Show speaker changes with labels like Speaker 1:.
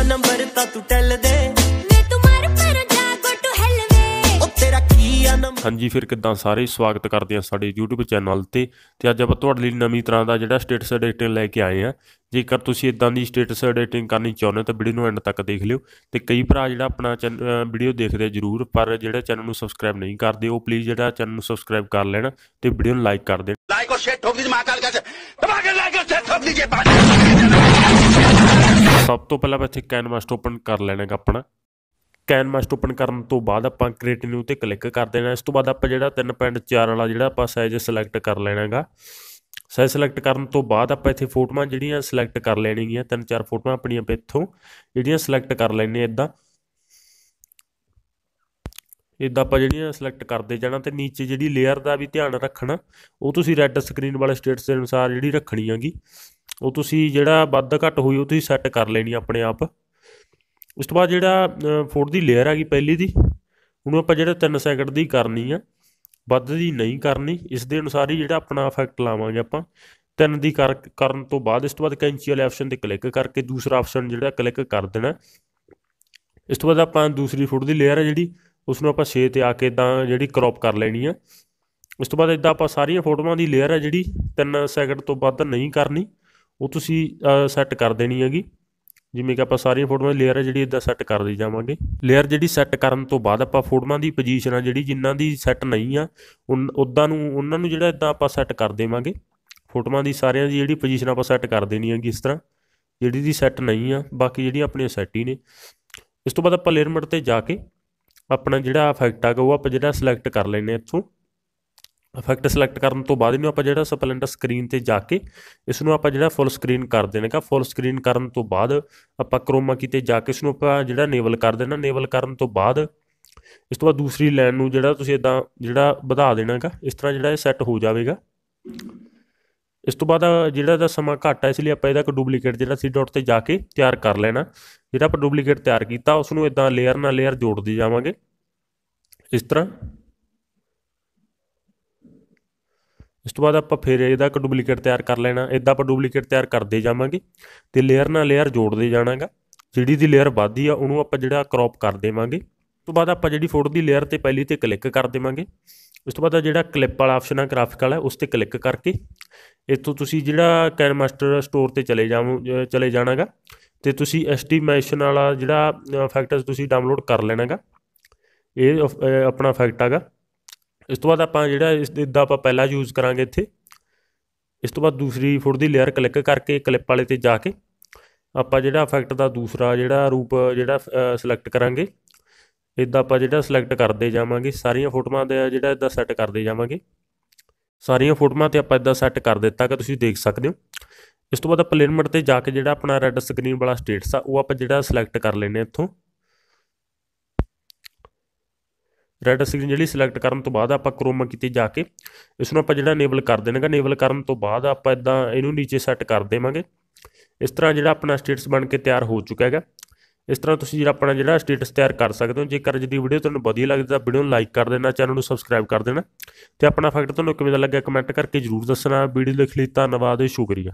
Speaker 1: ਮੇਰਾ ਨੰਬਰ ਤਾਂ ਤੂੰ ਟੈਲ ਦੇ ਮੈਂ ਤੂੰ ਮਰ ਪਰ ਜਾ ਗੋ ਟੂ ਹੈਲ ਵੇ
Speaker 2: ਉਹ ਤੇਰਾ ਕੀ ਆ
Speaker 1: ਨੰਬਰ ਹਾਂਜੀ ਫਿਰ ਕਿਦਾਂ ਸਾਰੇ ਸਵਾਗਤ ਕਰਦੇ ਆ ਸਾਡੇ YouTube ਚੈਨਲ ਤੇ ਤੇ ਅੱਜ ਆਪਾਂ ਤੁਹਾਡੇ ਲਈ ਨਵੀਂ ਤਰ੍ਹਾਂ ਦਾ ਜਿਹੜਾ ਸਟੇਟਸ ਐਡੀਟਿੰਗ ਲੈ ਕੇ ਆਏ ਆ ਜੇਕਰ ਤੁਸੀਂ ਇਦਾਂ ਦੀ ਸਟੇਟਸ ਐਡੀਟਿੰਗ ਕਰਨੀ ਚਾਹੁੰਦੇ ਹੋ ਤਾਂ ਵੀਡੀਓ ਨੂੰ ਐਂਡ ਤੱਕ ਦੇਖ ਲਿਓ ਤੇ ਕਈ ਭਰਾ ਜਿਹੜਾ ਆਪਣਾ ਵੀਡੀਓ ਦੇਖਦੇ ਜਰੂਰ ਪਰ ਜਿਹੜਾ ਚੈਨਲ ਨੂੰ ਸਬਸਕ੍ਰਾਈਬ ਨਹੀਂ ਕਰਦੇ ਉਹ ਪਲੀਜ਼ ਜਿਹੜਾ ਚੈਨਲ ਨੂੰ ਸਬਸਕ੍ਰਾਈਬ ਕਰ ਲੈਣ ਤੇ ਵੀਡੀਓ ਨੂੰ ਲਾਈਕ ਕਰ ਦੇਣ ਲਾਈਕ ਔਰ ਸ਼ੇਅਰ ਠੋਕ ਦੀ ਮਾਕਾਲ ਕਾਲ ਕਰ ਦਬਾ ਕੇ ਲਾਈਕ ਔਰ ਸ਼ੇਅਰ ਠੋਕ ਜੇ ਬਾਤ ਸਭ ਤੋਂ ਪਹਿਲਾਂ ਆਪਾਂ ਇੱਥੇ ਕੈਨਵਾਸ ਓਪਨ ਕਰ ਲੈਣਾ ਹੈਗਾ ਆਪਣਾ ਕੈਨਵਾਸ ਓਪਨ ਕਰਨ ਤੋਂ ਬਾਅਦ ਆਪਾਂ ਕ੍ਰੀਏਟ ਨਿਊ ਤੇ ਕਲਿੱਕ ਕਰ ਦੇਣਾ ਇਸ ਤੋਂ ਬਾਅਦ ਆਪਾਂ ਜਿਹੜਾ 3.4 ਵਾਲਾ ਜਿਹੜਾ ਆਪਾਂ ਸਾਈਜ਼ ਸਿਲੈਕਟ ਕਰ ਲੈਣਾਗਾ ਸਾਈਜ਼ ਸਿਲੈਕਟ ਕਰਨ ਤੋਂ ਬਾਅਦ ਆਪਾਂ ਇੱਥੇ ਫੋਟੋਆਂ ਜਿਹੜੀਆਂ ਸਿਲੈਕਟ ਕਰ ਲੈਣੀਆਂ ਤਿੰਨ ਚਾਰ ਫੋਟੋਆਂ ਆਪਣੀਆਂ ਇੱਥੋਂ ਜਿਹੜੀਆਂ ਸਿਲੈਕਟ ਕਰ ਲੈਣੀਆਂ ਇਦਾਂ ਇਦਾਂ ਆਪਾਂ ਜਿਹੜੀਆਂ ਸਿਲੈਕਟ ਕਰਦੇ ਜਾਣਾ ਤੇ ਨੀਚੇ ਜਿਹੜੀ ਲੇਅਰ ਦਾ ਵੀ ਧਿਆਨ ਰੱਖਣਾ ਉਹ ਤੁਸੀਂ ਰੈੱਡ ਸਕਰੀਨ ਵਾਲੇ ਸਟੇਟਸ ਦੇ ਅਨੁਸਾਰ ਜਿਹੜੀ ਰੱਖਣੀ ਹੈਗੀ ਉਹ ਤੁਸੀਂ ਜਿਹੜਾ ਵੱਧ ਘੱਟ ਹੋਈ ਉਹ ਤੁਸੀਂ ਸੈੱਟ ਕਰ ਲੈਣੀ ਆਪਣੇ ਆਪ ਉਸ ਤੋਂ ਬਾਅਦ ਜਿਹੜਾ ਫੋਰ ਦੀ ਲੇਅਰ ਆ ਗਈ ਪਹਿਲੀ ਦੀ ਉਹਨੂੰ ਆਪਾਂ ਜਿਹੜਾ 3 ਸੈਕਿੰਡ ਦੀ ਕਰਨੀ ਆ ਵੱਧ ਦੀ ਨਹੀਂ ਕਰਨੀ ਇਸ ਦੇ ਅਨੁਸਾਰ ਹੀ ਜਿਹੜਾ ਆਪਣਾ ਇਫੈਕਟ ਲਾਵਾਂਗੇ ਆਪਾਂ ਤਿੰਨ ਦੀ ਕਰਨ ਤੋਂ ਬਾਅਦ ਇਸ ਤੋਂ ਬਾਅਦ ਕੈਂਚੀ ਵਾਲੇ ਆਪਸ਼ਨ ਤੇ ਕਲਿੱਕ ਕਰਕੇ ਦੂਸਰਾ ਆਪਸ਼ਨ ਜਿਹੜਾ ਕਲਿੱਕ ਕਰ ਦੇਣਾ ਇਸ ਤੋਂ ਬਾਅਦ ਆਪਾਂ ਦੂਸਰੀ ਫੁੱਟ ਦੀ ਲੇਅਰ ਹੈ ਜਿਹੜੀ ਉਸ ਨੂੰ ਆਪਾਂ 6 ਤੇ ਆ ਕੇ ਤਾਂ ਜਿਹੜੀ ਕ੍ਰੌਪ ਕਰ ਲੈਣੀ ਆ ਉਸ ਤੋਂ ਬਾਅਦ ਇਦਾਂ ਆਪਾਂ ਸਾਰੀਆਂ ਫੋਟੋਆਂ ਦੀ ਲੇਅਰ ਹੈ ਜਿਹੜੀ 3 ਸੈਕਿੰਡ ਤੋਂ ਵੱਧ ਨਹੀਂ ਕਰਨੀ ਉਹ ਤੁਸੀਂ ਸੈੱਟ ਕਰ ਦੇਣੀ ਹੈਗੀ ਜਿਵੇਂ ਕਿ ਆਪਾਂ ਸਾਰੀਆਂ ਫੋਟੋਆਂ ਦੀ ਲੇਅਰ ਹੈ ਜਿਹੜੀ ਇਦਾਂ ਸੈੱਟ ਕਰ ਦੇ ਜਾਵਾਂਗੇ ਲੇਅਰ ਜਿਹੜੀ ਸੈੱਟ ਕਰਨ ਤੋਂ ਬਾਅਦ ਆਪਾਂ ਫੋਟੋਆਂ ਦੀ ਪੋਜੀਸ਼ਨ ਆ ਜਿਹੜੀ ਜਿਨ੍ਹਾਂ ਦੀ ਸੈੱਟ ਨਹੀਂ ਆ ਉਹਦਾਂ ਨੂੰ ਉਹਨਾਂ ਨੂੰ ਜਿਹੜਾ ਇਦਾਂ ਆਪਾਂ ਸੈੱਟ ਕਰ ਦੇਵਾਂਗੇ ਫੋਟੋਆਂ ਦੀ ਸਾਰਿਆਂ ਦੀ ਜਿਹੜੀ ਪੋਜੀਸ਼ਨ ਆਪਾਂ ਸੈੱਟ ਕਰ ਦੇਣੀ ਹੈਗੀ ਇਸ ਤਰ੍ਹਾਂ ਜਿਹੜੀ ਦੀ ਸੈੱਟ ਨਹੀਂ ਆ ਬਾਕੀ ਜਿਹੜੀ ਆਪਣੀਆਂ ਸੈੱਟ ਹੀ ਨੇ ਇਸ ਤੋਂ ਬਾਅਦ ਆਪਾਂ ਲੇਅਰ ਮੋਡ ਤੇ ਜਾ ਕੇ ਆਪਣਾ ਜਿਹੜਾ ਇਫੈਕਟ ਆ ਉਹ ਆਪਾਂ ਜਿਹੜਾ ਸਿਲੈਕਟ ਕਰ ਲੈਨੇ ਇੱਥੋਂ ਇਫੈਕਟ ਸਿਲੈਕਟ ਕਰਨ ਤੋਂ ਬਾਅਦ ਇਹਨੂੰ ਆਪਾਂ ਜਿਹੜਾ ਸਪਲੈਂਡਰ ਸਕਰੀਨ ਤੇ ਜਾ ਕੇ ਇਸ ਨੂੰ ਆਪਾਂ ਜਿਹੜਾ ਫੁੱਲ ਸਕਰੀਨ ਕਰ ਦੇਣਾਗਾ ਫੁੱਲ ਸਕਰੀਨ ਕਰਨ ਤੋਂ ਬਾਅਦ ਆਪਾਂ ਕਰੋਮਾ ਕੀ ਤੇ ਜਾ ਕੇ ਇਸ ਨੂੰ ਆਪਾਂ ਜਿਹੜਾ ਨੇਵਲ ਕਰ ਦੇਣਾ ਨੇਵਲ ਕਰਨ ਤੋਂ ਬਾਅਦ ਇਸ ਤੋਂ ਬਾਅਦ ਦੂਸਰੀ ਲਾਈਨ ਨੂੰ ਜਿਹੜਾ ਤੁਸੀਂ ਇਦਾਂ ਜਿਹੜਾ ਵਧਾ ਦੇਣਾਗਾ ਇਸ ਤਰ੍ਹਾਂ ਜਿਹੜਾ ਇਹ ਸੈੱਟ ਹੋ ਜਾਵੇਗਾ ਇਸ ਤੋਂ ਬਾਅਦ ਜਿਹੜਾ ਦਾ ਸਮਾਂ ਘੱਟ ਹੈ ਇਸ ਲਈ ਆਪਾਂ ਇਹਦਾ ਇੱਕ ਡੁਪਲੀਕੇਟ ਜਿਹੜਾ ਸੀ ਡਾਟ ਤੇ ਜਾ ਕੇ ਤਿਆਰ ਕਰ ਲੈਣਾ ਜਿਹੜਾ ਆਪਾਂ ਡੁਪਲੀਕੇਟ ਤਿਆਰ ਕੀਤਾ ਉਸ ਨੂੰ ਇਦਾਂ ਲੇਅਰ ਨਾਲ ਲੇਅਰ ਜੋੜਦੇ ਜਾਵਾਂਗੇ ਇਸ ਤਰ੍ਹਾਂ ਇਸ ਤੋਂ ਬਾਅਦ ਆਪਾਂ ਫਿਰ ਇਹਦਾ ਇੱਕ ਡੁਪਲੀਕੇਟ ਤਿਆਰ ਕਰ ਲੈਣਾ ਇਦਾਂ ਆਪਾਂ ਡੁਪਲੀਕੇਟ ਤਿਆਰ ਕਰਦੇ ਜਾਵਾਂਗੇ ਤੇ ਲੇਅਰ ਨਾਲ ਲੇਅਰ ਜੋੜਦੇ ਜਾਣਾਗਾ ਜਿਹੜੀ ਦੀ ਲੇਅਰ ਵੱਧਦੀ ਆ ਉਹਨੂੰ ਆਪਾਂ ਜਿਹੜਾ ਕ੍ਰੌਪ ਕਰ ਦੇਵਾਂਗੇ ਉਸ ਤੋਂ ਬਾਅਦ ਆਪਾਂ ਜਿਹੜੀ ਫੋਟੋ ਦੀ ਲੇਅਰ ਤੇ ਪਹਿਲੀ ਤੇ ਕਲਿੱਕ ਕਰ ਦੇਵਾਂਗੇ ਉਸ ਤੋਂ ਬਾਅਦ ਆ ਜਿਹੜਾ ਕਲਿੱਪ ਵਾਲਾ ਆਪਸ਼ਨ ਆ ਗ੍ਰਾਫਿਕ ਵਾਲਾ ਉਸ ਤੇ ਕਲਿੱਕ ਕਰਕੇ ਇੱਥੋਂ ਤੁਸੀਂ ਜਿਹੜਾ ਕੈਨ ਮਾਸਟਰ ਸਟੋਰ ਤੇ ਚਲੇ ਜਾਵੋ ਚਲੇ ਜਾਣਾਗਾ ਤੇ ਤੁਸੀਂ ਐਸਟੀਮੇਸ਼ਨ ਵਾਲਾ ਜਿਹੜਾ ਫੈਕਟਰਸ ਤੁਸੀਂ ਡਾਊਨਲੋਡ ਕਰ ਲੈਣਾਗਾ ਇਹ ਆਪਣਾ ਫੈਕਟ ਹੈਗਾ ਇਸ ਤੋਂ ਬਾਅਦ ਆਪਾਂ ਜਿਹੜਾ ਇਸ ਦਾ ਆਪਾਂ ਪਹਿਲਾ ਯੂਜ਼ ਕਰਾਂਗੇ ਇੱਥੇ ਇਸ ਤੋਂ ਬਾਅਦ ਦੂਸਰੀ ਫੁੱਟ ਦੀ ਲੇਅਰ ਕਲਿੱਕ ਕਰਕੇ ਕਲਿੱਪ ਵਾਲੇ ਤੇ ਜਾ ਕੇ ਆਪਾਂ ਜਿਹੜਾ ਇਫੈਕਟ ਦਾ ਦੂਸਰਾ ਜਿਹੜਾ ਰੂਪ ਜਿਹੜਾ ਸਿਲੈਕਟ ਕਰਾਂਗੇ ਇਦਾਂ ਆਪਾਂ ਜਿਹੜਾ ਸਿਲੈਕਟ ਕਰਦੇ ਜਾਵਾਂਗੇ ਸਾਰੀਆਂ ਫੋਟੋਆਂ ਦਾ ਜਿਹੜਾ ਇਦਾਂ ਸੈੱਟ ਕਰਦੇ ਜਾਵਾਂਗੇ ਸਾਰੀਆਂ ਫੋਟੋਆਂ ਤੇ ਆਪਾਂ ਇਦਾਂ ਸੈੱਟ ਕਰ ਦਿੱਤਾ ਕਿ ਤੁਸੀਂ ਦੇਖ ਸਕਦੇ ਹੋ ਇਸ ਤੋਂ ਬਾਅਦ ਆਪਾਂ ਪਲੇਨਮੈਂਟ ਤੇ ਜਾ ਕੇ ਜਿਹੜਾ ਆਪਣਾ ਰੈੱਡ ਸਕਰੀਨ ਵਾਲਾ ਸਟੇਟਸ ਆ ਉਹ ਆਪਾਂ ਜਿਹੜਾ ਸਿਲੈਕਟ ਕਰ ਲੈਨੇ ਇੱਥੋਂ ਰੈਡ ਸਿਗਨਲ ਜਿਹੜੀ ਸਿਲੈਕਟ ਕਰਨ ਤੋਂ ਬਾਅਦ ਆਪਾਂ ਕਰੋਮਾ ਕੀਤੇ ਜਾ ਕੇ ਇਸ ਨੂੰ ਆਪਾਂ ਜਿਹੜਾ ਇਨੇਬਲ ਕਰ ਦੇਣਾਗਾ ਇਨੇਬਲ ਕਰਨ ਤੋਂ ਬਾਅਦ ਆਪਾਂ ਇਦਾਂ ਇਹਨੂੰ ਨੀਚੇ ਸੈੱਟ ਕਰ ਦੇਵਾਂਗੇ ਇਸ ਤਰ੍ਹਾਂ ਜਿਹੜਾ ਆਪਣਾ ਸਟੇਟਸ ਬਣ ਕੇ ਤਿਆਰ ਹੋ ਚੁੱਕਾ ਹੈਗਾ ਇਸ ਤਰ੍ਹਾਂ ਤੁਸੀਂ ਜਿਹੜਾ ਆਪਣਾ ਜਿਹੜਾ ਸਟੇਟਸ ਤਿਆਰ ਕਰ ਸਕਦੇ ਹੋ ਜੇਕਰ ਅੱਜ ਦੀ ਵੀਡੀਓ ਤੁਹਾਨੂੰ ਵਧੀਆ ਲੱਗਦੀ ਤਾਂ ਵੀਡੀਓ ਨੂੰ ਲਾਈਕ ਕਰ ਦੇਣਾ ਚੈਨਲ ਨੂੰ ਸਬਸਕ੍ਰਾਈਬ ਕਰ ਦੇਣਾ ਤੇ ਆਪਣਾ ਫੈਕਟ ਤੁਹਾਨੂੰ ਕਿਵੇਂ ਦਾ ਲੱਗਿਆ ਕਮੈਂਟ ਕਰਕੇ ਜਰੂਰ ਦੱਸਣਾ ਵੀਡੀਓ ਦੇਖ ਲਈ ਧੰਨਵਾਦ ਤੇ ਸ਼ੁਕਰੀਆ